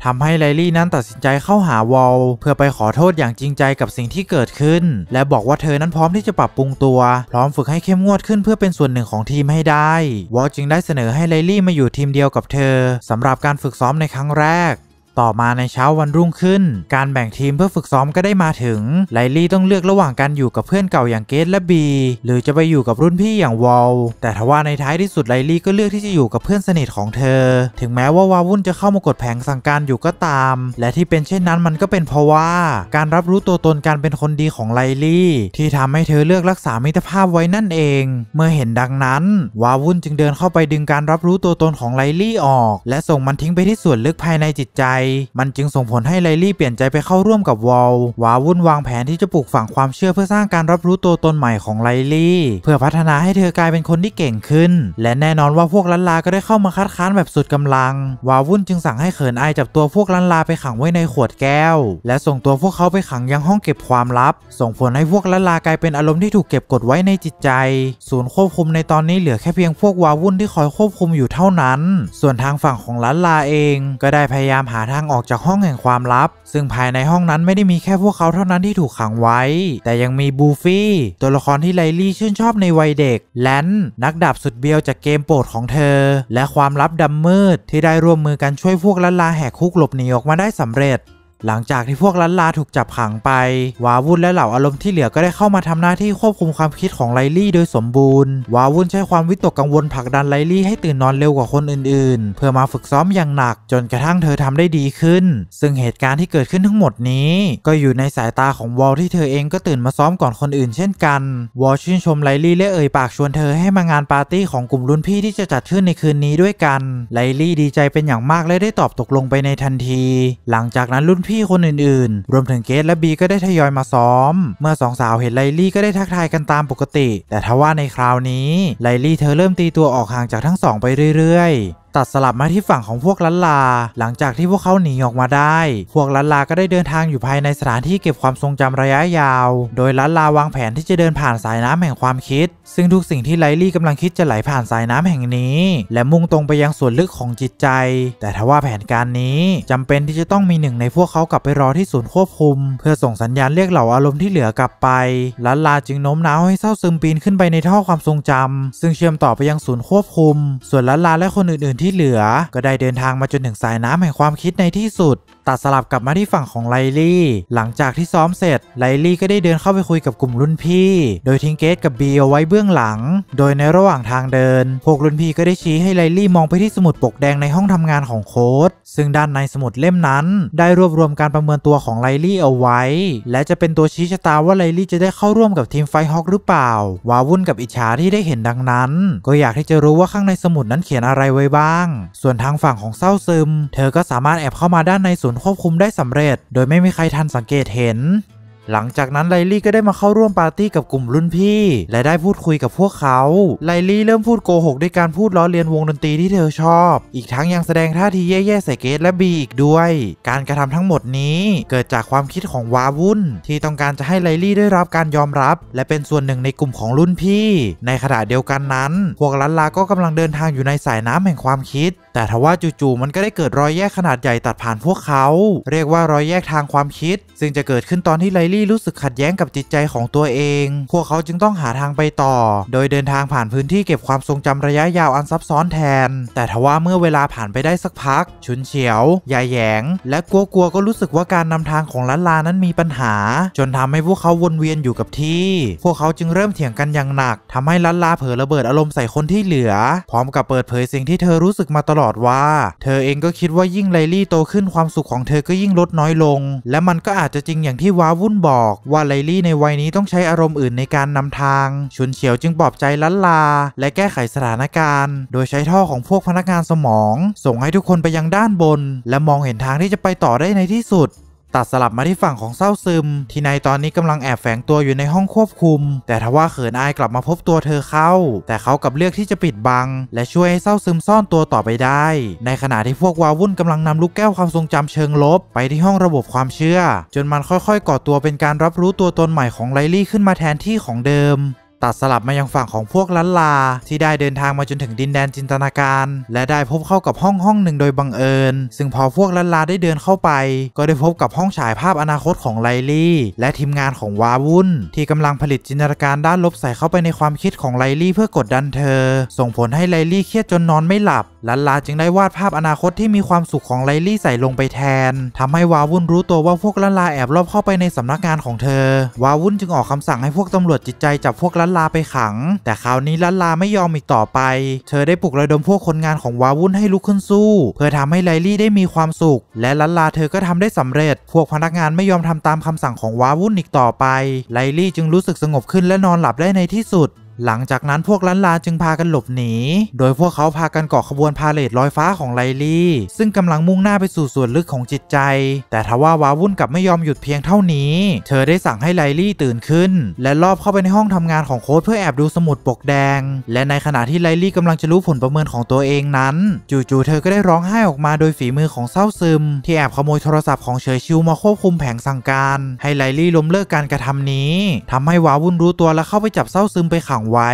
ทำให้ไลลี่นั้นตัดสินใจเข้าหาวอลเพื่อไปขอโทษอย่างจริงใจกับสิ่งที่เกิดขึ้น และบอกว่าเธอนั้นพร้อมที่จะปรับปรุงตัว พร้อมฝึกให้เข้มงวดขึ้นเพื่อเป็นส่วนหนึ่งของทีมให้ได้วอลจึงได้เสนอให้ไลลี่มาอยู่ทีมเดียวกับเธอ สำหรับการฝึกซ้อมในครั้งแรกต่อมาในเช้าวันรุ่งขึ้น การแบ่งทีมเพื่อฝึกซ้อมก็ได้มาถึงไลลี่ต้องเลือกระหว่างการอยู่กับเพื่อนเก่าอย่างเกตและบี หรือจะไปอยู่กับรุ่นพี่อย่างวอลแต่ทว่าในท้ายที่สุดไลลี่ก็เลือกที่จะอยู่กับเพื่อนสนิทของเธอ ถึงแม้ว่าวาวุ่นจะเข้ามากดแผงสั่งการอยู่ก็ตาม และที่เป็นเช่นนั้นมันก็เป็นเพราะว่า การรับรู้ตัวตนการเป็นคนดีของไลลี่ที่ทำให้เธอเลือกรักษามิตรภาพไว้นั่นเอง เมื่อเห็นดังนั้น วาวุ่นจึงเดินเข้าไปดึงการรับรู้ตัวตนของไลลี่ออก และส่งมันทิ้งไปที่ส่วนลึกภายในจิตใจมันจึงส่งผลให้ไลลี่เปลี่ยนใจไปเข้าร่วมกับวอลวาวุ่นวางแผนที่จะปลูกฝังความเชื่อเพื่อสร้างการรับรู้ตัวตนใหม่ของไลลี่ เพื่อพัฒนาให้เธอกลายเป็นคนที่เก่งขึ้น และแน่นอนว่าพวกลันลาก็ได้เข้ามาคัดค้านแบบสุดกำลัง วาวุ่นจึงสั่งให้เขินอายจับตัวพวกลันลาไปขังไว้ในขวดแก้ว และส่งตัวพวกเขาไปขังยังห้องเก็บความลับ ส่งผลให้พวกลันลากลายเป็นอารมณ์ที่ถูกเก็บกดไว้ในจิตใจ ศูนย์ควบคุมในตอนนี้เหลือแค่เพียงพวกวาวุ่นที่คอยควบคุมอยู่เท่านั้น ส่วนทางฝั่งของลันลาเองก็ได้พยายามหาทางออกจากห้องแห่งความลับ ซึ่งภายในห้องนั้นไม่ได้มีแค่พวกเขาเท่านั้นที่ถูกขังไว้ แต่ยังมีบูฟี่ตัวละครที่ไลลี่ชื่นชอบในวัยเด็ก แลนนักดาบสุดเบี้ยวจากเกมโปรดของเธอ และความลับดำมืด ที่ได้ร่วมมือกันช่วยพวกลัลลาแหกคุกหลบหนีออกมาได้สำเร็จหลังจากที่พวกลันลาถูกจับขังไป วาวุ่นและเหล่าอารมณ์ที่เหลือก็ได้เข้ามาทำหน้าที่ควบคุมความคิดของไลลี่โดยสมบูรณ์ วาวุ่นใช้ความวิตกกังวลผลักดันไลลี่ให้ตื่นนอนเร็วกว่าคนอื่นๆ เพื่อมาฝึกซ้อมอย่างหนักจนกระทั่งเธอทำได้ดีขึ้น ซึ่งเหตุการณ์ที่เกิดขึ้นทั้งหมดนี้ก็อยู่ในสายตาของวอลที่เธอเองก็ตื่นมาซ้อมก่อนคนอื่นเช่นกัน วอลชื่นชมไลลี่และเอ่ยปากชวนเธอให้มางานปาร์ตี้ของกลุ่มรุ่นพี่ที่จะจัดขึ้นในคืนนี้ด้วยกัน ไลลี่ดีใจเป็นอย่างมากและได้ตอบตกลงไปในทันที หลังจากนั้นรุ่นพพี่คนอื่นๆ รวมถึงเกตและบีก็ได้ทยอยมาซ้อม เมื่อสองสาวเห็นไลลี่ก็ได้ทักทายกันตามปกติ แต่ทว่าในคราวนี้ไลลี่เธอเริ่มตีตัวออกห่างจากทั้งสองไปเรื่อยตัดสลับมาที่ฝั่งของพวกลันลา หลังจากที่พวกเขาหนีออกมาได้ พวกลันลา ก็ได้เดินทางอยู่ภายในสถานที่เก็บความทรงจำระยะยาว โดยลันลาวางแผนที่จะเดินผ่านสายน้ำแห่งความคิด ซึ่งทุกสิ่งที่ไลลี่กำลังคิดจะไหลผ่านสายน้ำแห่งนี้ และมุ่งตรงไปยังส่วนลึกของจิตใจ แต่ทว่าแผนการนี้จำเป็นที่จะต้องมีหนึ่งในพวกเขากลับไปรอที่ศูนย์ควบคุม เพื่อส่งสัญญาณเรียกเหล่าอารมณ์ที่เหลือกลับไปลันลาจึงโน้มน้าวให้เศร้าซึมปีนขึ้นไปในท่อความทรงจำ ซึ่งเชื่อมต่อไปยังศูนย์ควบคุม ส่วนลันลาและคนอื่นที่เหลือก็ได้เดินทางมาจนถึงสายน้ำแห่งความคิดในที่สุดตัดสลับกลับมาที่ฝั่งของไลลี่ หลังจากที่ซ้อมเสร็จ ไลลี่ก็ได้เดินเข้าไปคุยกับกลุ่มรุ่นพี่ โดยทิ้งเกตกับบีเอาไว้เบื้องหลัง โดยในระหว่างทางเดิน พวกรุ่นพี่ก็ได้ชี้ให้ไลลี่มองไปที่สมุดปกแดงในห้องทำงานของโค้ดซึ่งด้านในสมุดเล่มนั้น ได้รวบรวมการประเมินตัวของไลลี่เอาไว้ และจะเป็นตัวชี้ชะตาว่าไลลี่จะได้เข้าร่วมกับทีมไฟฮอกหรือเปล่า วาวุ่นกับอิจฉาที่ได้เห็นดังนั้น ก็อยากที่จะรู้ว่าข้างในสมุดนั้นเขียนอะไรไว้บ้าง ส่วนทางฝั่งของเศร้าซึม เธอก็สามารถแอบเข้ามาด้านในศนนย์ควบคุมได้สำเร็จโดยไม่มีใครทันสังเกตเห็นหลังจากนั้นไลลี่ก็ได้มาเข้าร่วมปาร์ตี้กับกลุ่มรุ่นพี่และได้พูดคุยกับพวกเขาไลลี่เริ่มพูดโกหกด้วยการพูดล้อเลียนวงดนตรีที่เธอชอบ อีกทั้งยังแสดงท่าทีแย่ๆใส่เกตและบีอีกด้วย การกระทำทั้งหมดนี้เกิดจากความคิดของวาวุ่นที่ต้องการจะให้ไลลี่ได้รับการยอมรับและเป็นส่วนหนึ่งในกลุ่มของรุ่นพี่ ในขณะเดียวกันนั้นพวกลันลาก็กำลังเดินทางอยู่ในสายน้ำแห่งความคิด แต่ทว่าจู่ๆมันก็ได้เกิดรอยแยกขนาดใหญ่ตัดผ่านพวกเขาเรียกว่ารอยแยกทางความคิด ซึ่งจะเกิดขึ้นตอนที่ไลลี่ี่รู้สึกขัดแย้งกับจิตใจของตัวเอง พวกเขาจึงต้องหาทางไปต่อ โดยเดินทางผ่านพื้นที่เก็บความทรงจำระยะยาวอันซับซ้อนแทน แต่ทว่าเมื่อเวลาผ่านไปได้สักพัก ชุนเฉียว ยายแยง และกัวกัว ก็รู้สึกว่าการนำทางของลัลนลานั้นมีปัญหา จนทำให้พวกเขาวนเวียนอยู่กับที่ พวกเขาจึงเริ่มเถียงกันอย่างหนัก ทำให้ลัลนลาเผลอระเบิดอารมณ์ใส่คนที่เหลือ พร้อมกับเปิดเผยสิ่งที่เธอรู้สึกมาตลอดว่า เธอเองก็คิดว่ายิ่งไลลี่โตขึ้นความสุขของเธอก็ยิ่งลดน้อยลง และมันก็อาจจะจริงอย่างที่ว้าวุ่นบอกอกว่าไลลี่ในวัยนี้ต้องใช้อารมณ์อื่นในการนำทาง ชุนเฉียวจึงปลอบใจลันลา และแก้ไขสถานการณ์ โดยใช้ท่อของพวกพนักงานสมอง ส่งให้ทุกคนไปยังด้านบน และมองเห็นทางที่จะไปต่อได้ในที่สุดตัดสลับมาที่ฝั่งของเศร้าซึม ที่นายตอนนี้กำลังแอบแฝงตัวอยู่ในห้องควบคุม แต่ทว่าเขินอายกลับมาพบตัวเธอเข้า แต่เขากับเลือกที่จะปิดบัง และช่วยให้เศร้าซึมซ่อนตัวต่อไปได้ ในขณะที่พวกวาวุ่นกำลังนำลูกแก้วความทรงจำเชิงลบไปที่ห้องระบบความเชื่อ จนมันค่อย ๆ ก่อตัวเป็นการรับรู้ตัวตนใหม่ของไลลี่ขึ้นมาแทนที่ของเดิมตัดสลับมายังฝั่งของพวกลันลา ที่ได้เดินทางมาจนถึงดินแดนจินตนาการ และได้พบเข้ากับห้องห้องหนึ่งโดยบังเอิญ ซึ่งพอพวกลันลาได้เดินเข้าไป ก็ได้พบกับห้องฉายภาพอนาคตของไลลี่และทีมงานของวาวุ่นที่กำลังผลิตจินตนาการด้านลบใส่เข้าไปในความคิดของไลลี่เพื่อกดดันเธอ ส่งผลให้ไลลี่เครียดจนนอนไม่หลับลันลาจึงได้วาดภาพอนาคตที่มีความสุขของไลลี่ใส่ลงไปแทน ทำให้วาวุ่นรู้ตัวว่าพวกลันลาแอบลอบเข้าไปในสำนักงานของเธอ วาวุ่นจึงออกคำสั่งให้พวกตำรวจจิตใจจับพวกลันนลาไปขัง แต่คราวนี้ลันลาไม่ยอมอีกต่อไป เธอได้ปลุกระดมพวกคนงานของวาวุ่นให้ลุกขึ้นสู้ เพื่อทำให้ไลลี่ได้มีความสุข และลันลาเธอก็ทำได้สำเร็จ พวกพนักงานไม่ยอมทำตามคำสั่งของวาวุ่นอีกต่อไป ไลลี่จึงรู้สึกสงบขึ้นและนอนหลับได้ในที่สุดหลังจากนั้นพวกล้านลาจึงพากันหลบหนี โดยพวกเขาพากันเกาะขบวนพาเลทลอยฟ้าของไลลี่ ซึ่งกำลังมุ่งหน้าไปสู่ส่วนลึกของจิตใจ แต่ทว่าวาวุ่นกับไม่ยอมหยุดเพียงเท่านี้ เธอได้สั่งให้ไลลี่ตื่นขึ้น และลอบเข้าไปในห้องทำงานของโค้ดเพื่อแอบดูสมุดปกแดง และในขณะที่ไลลี่กำลังจะรู้ผลประเมินของตัวเองนั้น จู่ๆเธอก็ได้ร้องไห้ออกมาโดยฝีมือของเศร้าซึมที่แอบขโมยโทรศัพท์ของเฉยชิวมาควบคุมแผงสั่งการ ให้ไลลี่ล้มเลิกการกระทำนี้ทำให้วาวุ่นรู้ตัวและเข้าไปจับเศร้าซึมไปขังไว้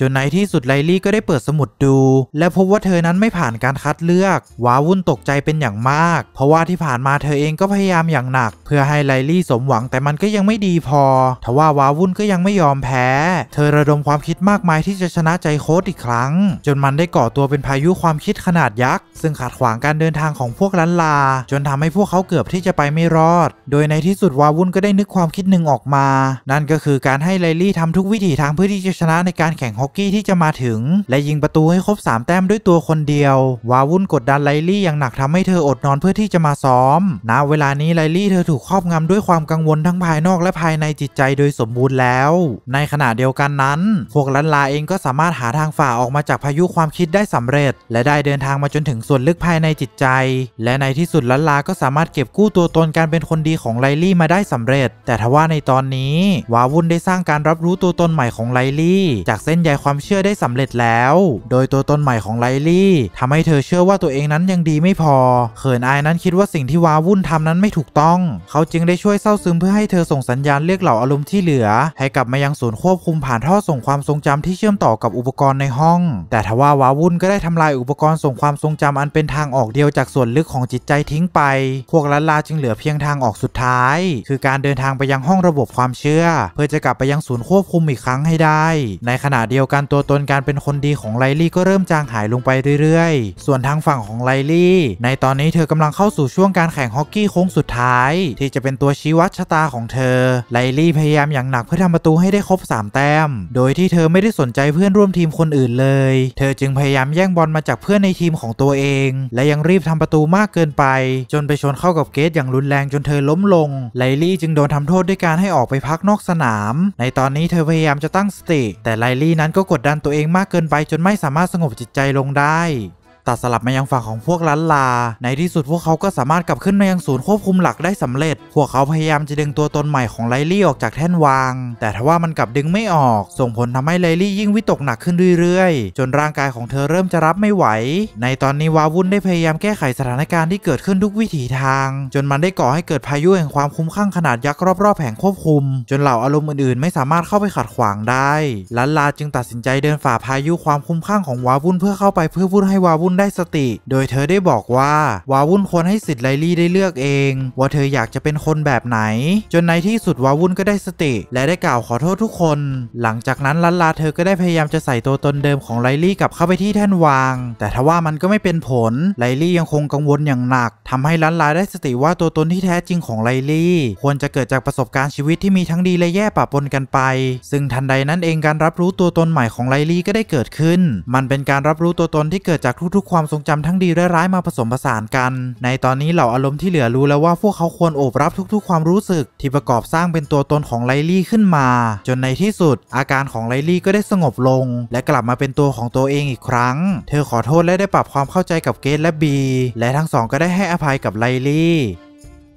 จนในที่สุดไลลี่ก็ได้เปิดสมุดดู และพบว่าเธอนั้นไม่ผ่านการคัดเลือกว้าวุ่นตกใจเป็นอย่างมาก เพราะว่าที่ผ่านมาเธอเองก็พยายามอย่างหนัก เพื่อให้ไลลี่สมหวังแต่มันก็ยังไม่ดีพอทว่าว้าวุ่นก็ยังไม่ยอมแพ้เธอระดมความคิดมากมายที่จะชนะใจโค้ดอีกครั้ง จนมันได้ก่อตัวเป็นพายุความคิดขนาดยักษ์ ซึ่งขัดขวางการเดินทางของพวกลันลา จนทำให้พวกเขาเกือบที่จะไปไม่รอด โดยในที่สุดวาวุ่นก็ได้นึกความคิดหนึ่งออกมา นั่นก็คือการให้ไลลี่ทำทุกวิถีทางเพื่อที่จะชนะในการแข่งฮอกกี้ที่จะมาถึงและยิงประตูให้ครบ3แต้มด้วยตัวคนเดียววาวุ่นกดดันไลลี่อย่างหนักทำให้เธออดนอนเพื่อที่จะมาซ้อม ณเวลานี้ไลลี่เธอถูกครอบงำด้วยความกังวลทั้งภายนอกและภายในจิตใจโดยสมบูรณ์แล้ว ในขณะเดียวยวกันนั้นพวกลันลาเองก็สามารถหาทางฝ่าออกมาจากพายุความคิดได้สำเร็จ และได้เดินทางมาจนถึงส่วนลึกภายในจิตใจ และในที่สุดลันลาก็สามารถเก็บกู้ตัวตนการเป็นคนดีของไลลี่มาได้สำเร็จ แต่ทว่าในตอนนี้วาวุ่นได้สร้างการรับรู้ตัวตนใหม่ของไลลี่จากเส้นใยความเชื่อได้สำเร็จแล้ว โดยตัวตนใหม่ของไลลี่ทำให้เธอเชื่อว่าตัวเองนั้นยังดีไม่พอ เขินอายนั้นคิดว่าสิ่งที่วาวุ่นทำนั้นไม่ถูกต้อง เขาจึงได้ช่วยเศร้าซึมเพื่อให้เธอส่งสัญญาณเรียกเหล่าอารมณ์ที่เหลือ ให้กลับมายังศูนย์ควบคุมผ่านท่อส่งความทรงจำที่เชื่อมต่อกับอุปกรณ์ในห้อง แต่ทว่าวาวุ่นก็ได้ทำลายอุปกรณ์ส่งความทรงจำอันเป็นทางออกเดียวจากส่วนลึกของจิตใจทิ้งไป พวกลันลาจึงเหลือเพียงทางออกสุดท้าย คือการเดินทางไปยังห้องระบบความเชื่อ เพื่อจะกลับไปยังศูนย์ควบคุมอีกครั้งให้ได้ ในขณะเดียวกันตัวตนการเป็นคนดีของไลลี่ ก็เริ่มจางหายลงไปเรื่อยๆ ส่วนทางฝั่งของไลลี่ ในตอนนี้เธอกำลังเข้าสู่ช่วงการแข่งฮอกกี้โค้งสุดท้ายที่จะเป็นตัวชี้วัดชะตาของเธอ ไลลี่พยายามอย่างหนักเพื่อทำประตูให้ได้ครบ3แต้มโดยที่เธอไม่ได้สนใจเพื่อนร่วมทีมคนอื่นเลย เธอจึงพยายามแย่งบอลมาจากเพื่อนในทีมของตัวเอง และยังรีบทำประตูมากเกินไป จนไปชนเข้ากับเกตอย่างรุนแรงจนเธอล้มลงไลลี่จึงโดนทำโทษด้วยการให้ออกไปพักนอกสนาม ในตอนนี้เธอพยายามจะตั้งสติแต่ไลลี่นั้นก็กดดันตัวเองมากเกินไป จนไม่สามารถสงบจิตใจลงได้ตัดสลับมายังฝั่งของพวกลันลา ในที่สุดพวกเขาก็สามารถกลับขึ้นมายังศูนย์ควบคุมหลักได้สำเร็จ พวกเขาพยายามจะดึงตัวตนใหม่ของไลลี่ออกจากแท่นวาง แต่ทว่ามันกลับดึงไม่ออก ส่งผลทำให้ไลลี่ยิ่งวิตกหนักขึ้นเรื่อยๆ จนร่างกายของเธอเริ่มจะรับไม่ไหว ในตอนนี้วาวุ่นได้พยายามแก้ไขสถานการณ์ที่เกิดขึ้นทุกวิถีทาง จนมันได้ก่อให้เกิดพายุแห่งความคุ้มข้างขนาดยักษ์รอบ ๆแผงควบคุม จนเหล่าอารมณ์อื่นๆไม่สามารถเข้าไปขัดขวางได้ลันลาจึงตัดสินใจเดินฝ่าพายุความคุ้มข้างของวาวุ่นเพื่อเข้าไปเพื่อพูดให้วาวุ่น่นได้สติ โดยเธอได้บอกว่าวาวุ่นควรให้สิทธิ์ไลลี่ได้เลือกเอง ว่าเธออยากจะเป็นคนแบบไหน จนในที่สุดวาวุ่นก็ได้สติ และได้กล่าวขอโทษทุกคน หลังจากนั้นลันลาเธอก็ได้พยายามจะใส่ตัวตนเดิมของไลลี่กลับเข้าไปที่แท่นวาง แต่ทว่ามันก็ไม่เป็นผลไลลี่ยังคงกังวลอย่างหนัก ทำให้ลันลาได้สติว่าตัวตนที่แท้จริงของไลลี่ ควรจะเกิดจากประสบการณ์ชีวิตที่มีทั้งดีและแย่ปะปนกันไป ซึ่งทันใดนั้นเองการรับรู้ตัวตนใหม่ของไลลี่ก็ได้เกิดขึ้น มันเป็นการรับรู้ตัวตนที่เกิดจากทุกทุกความทรงจำทั้งดีและร้ายมาผสมผสานกัน ในตอนนี้เหล่าอารมณ์ที่เหลือรู้แล้วว่าพวกเขาควรโอบรับทุกๆ ความรู้สึก ที่ประกอบสร้างเป็นตัวตนของไลลี่ขึ้นมา จนในที่สุด อาการของไลลี่ก็ได้สงบลง และกลับมาเป็นตัวของตัวเองอีกครั้ง เธอขอโทษและได้ปรับความเข้าใจกับเกตและบีและทั้งสองก็ได้ให้อภัยกับไลลี่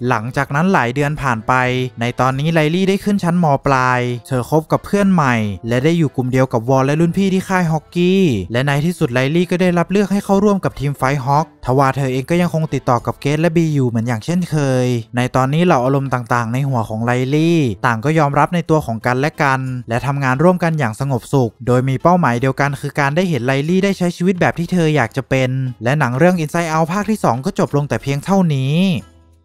หลังจากนั้นหลายเดือนผ่านไป ในตอนนี้ไลลี่ได้ขึ้นชั้นมปลาย เธอคบกับเพื่อนใหม่และได้อยู่กลุ่มเดียวกับวอลและรุ่นพี่ที่ค่ายฮอกกี้ และในที่สุดไลลี่ก็ได้รับเลือกให้เข้าร่วมกับทีมไฟฮอกทว่าเธอเองก็ยังคงติดต่อกับเกตและบีอยู่เหมือนอย่างเช่นเคย ในตอนนี้เหล่าอารมณ์ต่างๆในหัวของไลลี่ต่างก็ยอมรับในตัวของกันและกัน และทำงานร่วมกันอย่างสงบสุข โดยมีเป้าหมายเดียวกันคือการได้เห็นไลลี่ได้ใช้ชีวิตแบบที่เธออยากจะเป็นและหนังเรื่อง Inside Out ภาคที่2ก็จบลงแต่เพียงเท่านี้